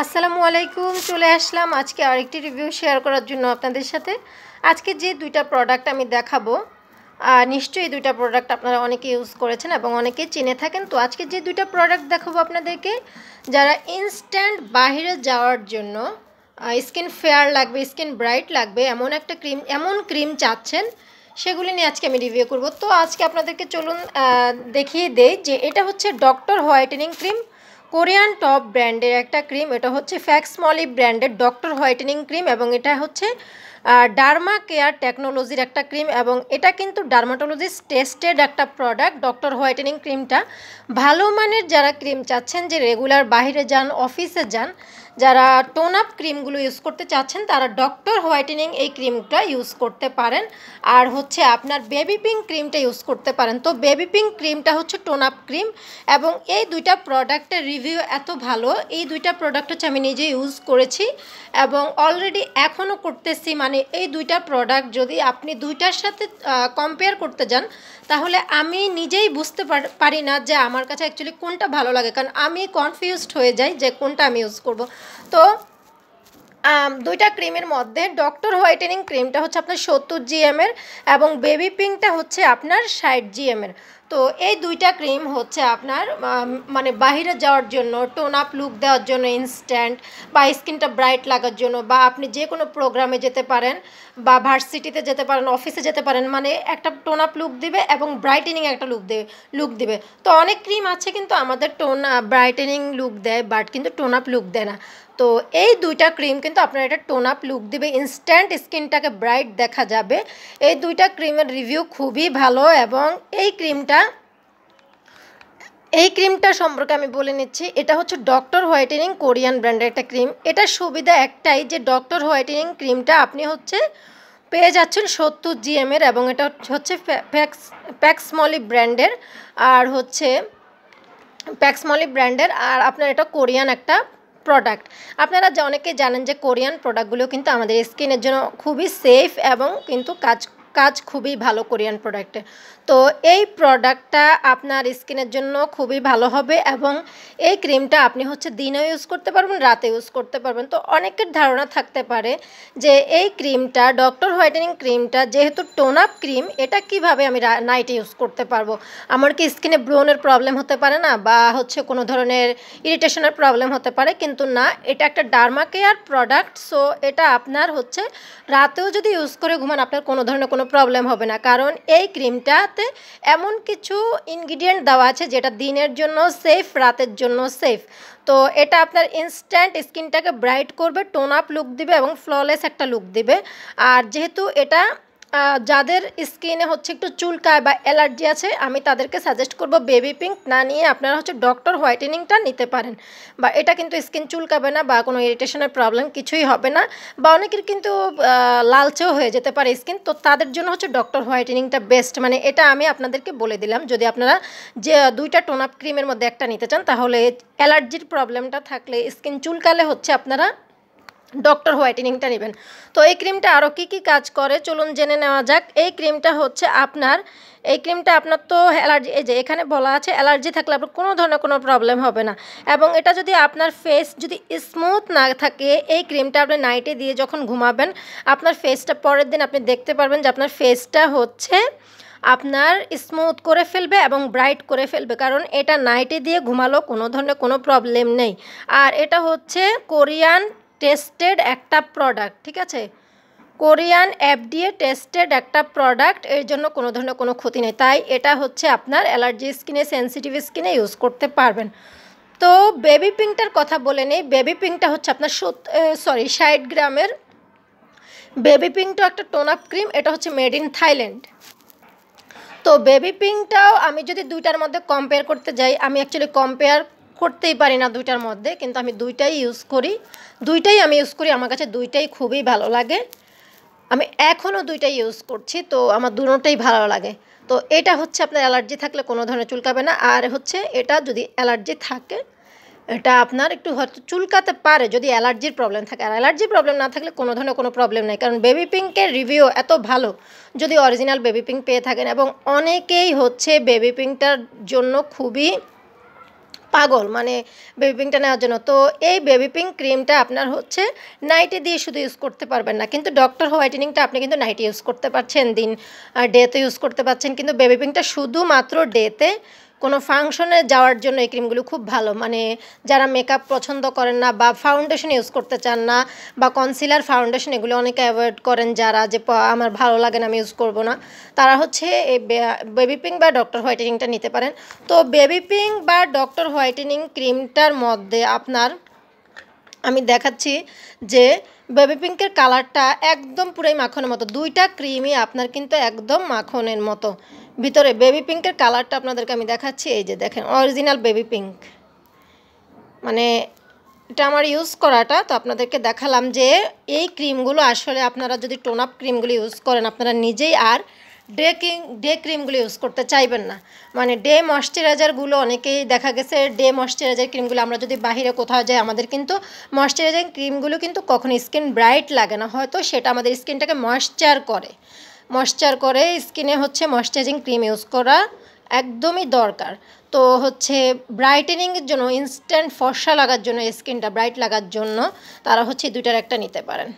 আসসালামু আলাইকুম চলে আসলাম আজকে আরেকটি রিভিউ শেয়ার করার জন্য আপনাদের সাথে আজকে যে দুইটা প্রোডাক্ট আমি দেখাবো নিশ্চয়ই দুইটা প্রোডাক্ট আপনারা অনেকে ইউজ করেছেন এবং অনেকে চিনে থাকেন তো আজকে যে দুইটা প্রোডাক্ট দেখাবো আপনাদেরকে যারা ইনস্ট্যান্ট বাহিরে যাওয়ার জন্য স্কিন ফেয়ার লাগবে স্কিন ব্রাইট লাগবে এমন একটা ক্রিম এমন ক্রিম চাচ্ছেন সেগুলি নিয়ে আজকে আমি রিভিউ করব তো আজকে আপনাদেরকে চলুন দেখিয়ে দেই যে এটা হচ্ছে doctor whitening cream Korean top ব্র্যান্ডের একটা ক্রিম এটা হচ্ছে ফ্যাক্সমলি ব্র্যান্ডের ডক্টর হোয়াইটেনিং ক্রিম এবং এটা হচ্ছে ডার্মা কেয়ার টেকনোলজির একটা ক্রিম এবং এটা কিন্তু ডার্মাটোলজিস্ট টেস্টেড একটা প্রোডাক্ট ডক্টর হোয়াইটেনিং ক্রিমটা ভালো মানের যারা ক্রিম চাচ্ছেন যে রেগুলার বাহিরে যান অফিসে যান যারা টোন আপ ক্রিমগুলো ইউজ করতে চাচ্ছেন তারা ডক্টর হোয়াইটেনিং এই ক্রিমটা ইউজ করতে পারেন আর হচ্ছে আপনার বেবি পিঙ্ক ক্রিমটা ইউজ করতে পারেন তো বেবি পিঙ্ক ক্রিমটা হচ্ছে টোন আপ ক্রিম এবং এই দুইটা প্রোডাক্টের রিভিউ এত ভালো এই দুইটা প্রোডাক্ট হচ্ছে আমি নিজে ইউজ করেছি এবং অলরেডি এখনও করতেছি মানে এই দুইটা প্রোডাক্ট যদি আপনি দুইটার সাথে কম্পেয়ার করতে যান তাহলে আমি নিজেই বুঝতে পারি না যে আমার কাছে অ্যাকচুয়ালি কোনটা ভালো লাগে কারণ আমি কনফিউজড হয়ে যাই যে কোনটা আমি ইউজ করব তো দুইটা ক্রিমের মধ্যে ডক্টর হোয়াইটেনিং ক্রিমটা হচ্ছে আপনার সত্তর জিএমের এবং বেবি পিঙ্কটা হচ্ছে আপনার ষাট জিএমের তো এই দুইটা ক্রিম হচ্ছে আপনার মানে বাহিরে যাওয়ার জন্য টোন আপ লুক দেওয়ার জন্য ইনস্ট্যান্ট বা স্কিনটা ব্রাইট লাগার জন্য বা আপনি যে কোনো প্রোগ্রামে যেতে পারেন বা ভার্সিটিতে যেতে পারেন অফিসে যেতে পারেন মানে একটা টোন আপ লুক দিবে এবং ব্রাইটেনিং একটা লুক দেবে লুক দিবে তো অনেক ক্রিম আছে কিন্তু আমাদের টোন ব্রাইটেনিং লুক দেয় বাট কিন্তু টোন আপ লুক দেয় না তো এই দুইটা ক্রিম কিন্তু আপনার এটা টোন আপ লুক দিবে ইনস্ট্যান্ট স্কিনটাকে ব্রাইট দেখা যাবে এই দুইটা ক্রিমের রিভিউ খুবই ভালো এবং এই ক্রিমটা এই ক্রিমটা সম্পর্কে আমি বলে নিচ্ছি এটা হচ্ছে ডক্টর হোয়াইটেনিং কোরিয়ান ব্র্যান্ডের একটা ক্রিম এটার সুবিধা একটাই যে ডক্টর হোয়াইটেনিং ক্রিমটা আপনি হচ্ছে পেয়ে যাচ্ছেন সত্তর জিএমের এবং এটা হচ্ছে প্যাক্স প্যাক্সমলি ব্র্যান্ডের আর হচ্ছে প্যাক্সমলি ব্র্যান্ডের আর আপনার এটা কোরিয়ান একটা প্রোডাক্ট আপনারা অনেকে জানেন যে কোরিয়ান প্রোডাক্টগুলো কিন্তু আমাদের স্কিনের জন্য খুবই সেফ এবং কিন্তু কাজ কাজ খুবই ভালো কোরিয়ান প্রোডাক্টে তো এই প্রোডাক্টটা আপনার স্কিনের জন্য খুবই ভালো হবে এবং এই ক্রিমটা আপনি হচ্ছে দিনেও ইউজ করতে পারবেন রাতে ইউজ করতে পারবেন তো অনেকের ধারণা থাকতে পারে যে এই ক্রিমটা ডক্টর হোয়াইটেনিং ক্রিমটা যেহেতু টোন আপ ক্রিম এটা কিভাবে আমি নাইটে ইউজ করতে পারবো আমার কি স্কিনে ব্রোনের প্রবলেম হতে পারে না বা হচ্ছে কোনো ধরনের ইরিটেশনের প্রবলেম হতে পারে কিন্তু না এটা একটা ডার্মা কেয়ার প্রোডাক্ট সো এটা আপনার হচ্ছে রাতেও যদি ইউজ করে ঘুমান আপনার কোনো ধরনের কোনো কোনো প্রবলেম হবে না কারণ এই ক্রিমটাতে এমন কিছু ইনগ্রিডিয়েন্ট দেওয়া আছে যেটা দিনের জন্য সেফ রাতের জন্য সেফ তো এটা আপনার ইনস্ট্যান্ট স্কিনটাকে ব্রাইট করবে টোন আপ লুক দিবে এবং ফ্ললেস একটা লুক দিবে আর যেহেতু এটা যাদের স্কিনে হচ্ছে একটু চুলকায় বা অ্যালার্জি আছে আমি তাদেরকে সাজেস্ট করব বেবি পিঙ্ক না নিয়ে আপনারা হচ্ছে ডক্টর হোয়াইটেনিংটা নিতে পারেন বা এটা কিন্তু স্কিন চুলকাবে না বা কোনো ইরিটেশনের প্রবলেম কিছুই হবে না বা অনেকের কিন্তু লালচেও হয়ে যেতে পারে স্কিন তো তাদের জন্য হচ্ছে ডক্টর হোয়াইটেনিংটা বেস্ট মানে এটা আমি আপনাদেরকে বলে দিলাম যদি আপনারা যে দুইটা টোন আপ ক্রিমের মধ্যে একটা নিতে চান তাহলে অ্যালার্জির প্রবলেমটা থাকলে স্কিন চুলকালে হচ্ছে আপনারা ডক্টর হোয়াইটেনিংটা নেবেন তো এই ক্রিমটা আরও কী কী কাজ করে চলুন জেনে নেওয়া যাক এই ক্রিমটা হচ্ছে আপনার এই ক্রিমটা আপনার তো অ্যালার্জি এই যে এখানে বলা আছে অ্যালার্জি থাকলে আপনার কোনো ধরনের কোনো প্রবলেম হবে না এবং এটা যদি আপনার ফেস যদি স্মুথ না থাকে এই ক্রিমটা আপনি নাইটে দিয়ে যখন ঘুমাবেন আপনার ফেসটা পরের দিন আপনি দেখতে পারবেন যে আপনার ফেসটা হচ্ছে আপনার স্মুথ করে ফেলবে এবং ব্রাইট করে ফেলবে কারণ এটা নাইটে দিয়ে ঘুমালো কোনো ধরনের কোনো প্রবলেম নেই আর এটা হচ্ছে কোরিয়ান টেস্টেড একটা প্রোডাক্ট ঠিক আছে কোরিয়ান এফডিএ টেস্টেড একটা প্রোডাক্ট এর জন্য কোনো ধরনের কোনো ক্ষতি নেই তাই এটা হচ্ছে আপনার অ্যালার্জি স্কিনে সেন্সিটিভ স্কিনে ইউজ করতে পারবেন তো বেবি পিঙ্কটার কথা বলে নেই বেবি পিঙ্কটা হচ্ছে আপনার সরি ষাট গ্রামের বেবি পিঙ্কটা একটা টোন আপ ক্রিম এটা হচ্ছে মেড ইন থাইল্যান্ড তো বেবি পিঙ্কটাও আমি যদি দুইটার মধ্যে কম্পেয়ার করতে যাই আমি অ্যাকচুয়ালি কম্পেয়ার করতেই পারি না দুইটার মধ্যে কিন্তু আমি দুইটাই ইউজ করি দুইটাই আমি ইউজ করি আমার কাছে দুইটাই খুবই ভালো লাগে আমি এখনও দুইটাই ইউজ করছি তো আমার দুটোটাই ভালো লাগে তো এটা হচ্ছে আপনার অ্যালার্জি থাকলে কোনো ধরনের চুলকাবে না আর হচ্ছে এটা যদি অ্যালার্জি থাকে এটা আপনার একটু হয়তো চুলকাতে পারে যদি অ্যালার্জির প্রবলেম থাকে আর অ্যালার্জির প্রবলেম না থাকলে কোনো ধরনের কোনো প্রবলেম নেই কারণ বেবি পিঙ্কের রিভিউ এত ভালো যদি অরিজিনাল বেবি পিঙ্ক পেয়ে থাকেন এবং অনেকেই হচ্ছে বেবি পিঙ্কটার জন্য খুবই পাগল মানে বেবি পিঙ্কটা নেওয়ার জন্য তো এই বেবি পিঙ্ক ক্রিমটা আপনার হচ্ছে নাইটে দিয়ে শুধু ইউজ করতে পারবেন না কিন্তু ডক্টর হোয়াইটেনিংটা আপনি কিন্তু নাইটে ইউজ করতে পারছেন দিন ডেতে ইউজ করতে পারছেন কিন্তু বেবি পিঙ্কটা শুধুমাত্র ডেতে কোনো ফাংশনে যাওয়ার জন্য এই ক্রিমগুলো খুব ভালো মানে যারা মেকআপ পছন্দ করেন না বা ফাউন্ডেশন ইউজ করতে চান না বা কনসিলার ফাউন্ডেশন এগুলো অনেকে অ্যাভয়েড করেন যারা যে আমার ভালো লাগে না আমি ইউজ করব না তারা হচ্ছে এই বেবি পিঙ্ক বা ডক্টর হোয়াইটেনিংটা নিতে পারেন তো বেবি পিঙ্ক বা ডক্টর হোয়াইটেনিং ক্রিমটার মধ্যে আপনার আমি দেখাচ্ছি যে বেবি পিঙ্কের কালারটা একদম পুরাই মাখনের মতো দুইটা ক্রিমই আপনার কিন্তু একদম মাখনের মতো ভিতরে বেবি পিঙ্কের কালারটা আপনাদেরকে আমি দেখাচ্ছি এই যে দেখেন অরিজিনাল বেবি পিঙ্ক মানে এটা আমার ইউজ করাটা তো আপনাদেরকে দেখালাম যে এই ক্রিমগুলো আসলে আপনারা যদি টোন আপ ক্রিমগুলি ইউজ করেন আপনারা নিজেই আর ডে ক্রিম ডে ক্রিমগুলি ইউজ করতে চাইবেন না মানে ডে ময়শ্চারাইজারগুলো অনেকেই দেখা গেছে ডে ময়শ্চারাইজার ক্রিমগুলো আমরা যদি বাহিরে কোথাও যাই আমাদের কিন্তু ময়শ্চারাইজার ক্রিমগুলো কিন্তু কখনো স্কিন ব্রাইট লাগে না হয়তো সেটা আমাদের স্কিনটাকে ময়শ্চার করে ময়শ্চার করে স্কিনে হচ্ছে ময়শ্চারাইজিং ক্রিম ইউজ করা একদমই দরকার তো হচ্ছে ব্রাইটেনিংয়ের জন্য ইনস্ট্যান্ট ফর্সা লাগার জন্য স্কিনটা ব্রাইট লাগার জন্য তারা হচ্ছে দুইটার একটা নিতে পারেন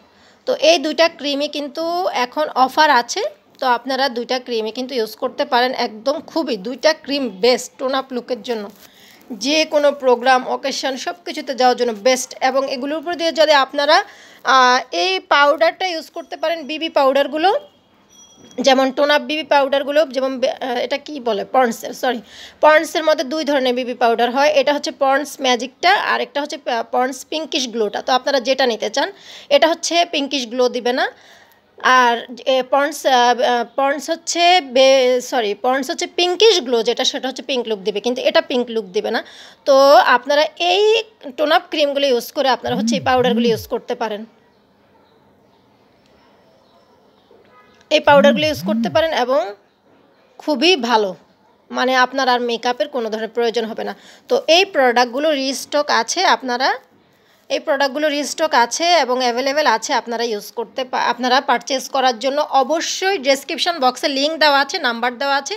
তো এই দুইটা ক্রিমই কিন্তু এখন অফার আছে তো আপনারা দুইটা ক্রিমই কিন্তু ইউজ করতে পারেন একদম খুবই দুইটা ক্রিম বেস্ট টোন আপ লুকের জন্য যে কোনো প্রোগ্রাম অকেশন সব কিছুতে যাওয়ার জন্য বেস্ট এবং এগুলোর উপর দিয়ে যদি আপনারা এই পাউডারটা ইউজ করতে পারেন বিবি পাউডারগুলো যেমন টোনাপ বিবি পাউডারগুলো যেমন এটা কি বলে পন্ডসের সরি পন্ডসের মধ্যে দুই ধরনের বিবি পাউডার হয় এটা হচ্ছে পন্ডস ম্যাজিকটা আর একটা হচ্ছে পন্ডস পিঙ্কিশ গ্লোটা তো আপনারা যেটা নিতে চান এটা হচ্ছে পিঙ্কিশ গ্লো দিবে না আর পন্ডস পন্ডস হচ্ছে বে সরি পন্ডস হচ্ছে পিঙ্কিশ গ্লো যেটা সেটা হচ্ছে পিঙ্ক লুক দিবে কিন্তু এটা পিঙ্ক লুক দিবে না তো আপনারা এই টোনাপ ক্রিমগুলো ইউজ করে আপনারা হচ্ছে এই পাউডারগুলো ইউজ করতে পারেন এই পাউডারগুলো ইউজ করতে পারেন এবং খুবই ভালো মানে আপনার আর মেকআপের কোনো ধরনের প্রয়োজন হবে না তো এই প্রোডাক্টগুলো রিস্টক আছে আপনারা এই প্রোডাক্টগুলো রিস্টক আছে এবং অ্যাভেলেবেল আছে আপনারা ইউজ করতে আপনারা পারচেস করার জন্য অবশ্যই ডেসক্রিপশন বক্সে লিঙ্ক দেওয়া আছে নাম্বার দেওয়া আছে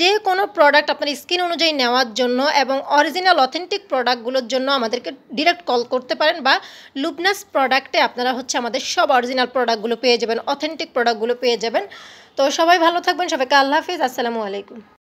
যে কোনো প্রোডাক্ট আপনার স্কিন অনুযায়ী নেওয়ার জন্য এবং অরিজিনাল অথেন্টিক প্রোডাক্টগুলোর জন্য আমাদেরকে ডিরেক্ট কল করতে পারেন বা লুপনাস প্রোডাক্টে আপনারা হচ্ছে আমাদের সব অরিজিনাল প্রোডাক্টগুলো পেয়ে যাবেন অথেন্টিক প্রোডাক্টগুলো পেয়ে যাবেন তো সবাই ভালো থাকবেন সবাইকে আল্লাহ হাফিজ আসসালামু আলাইকুম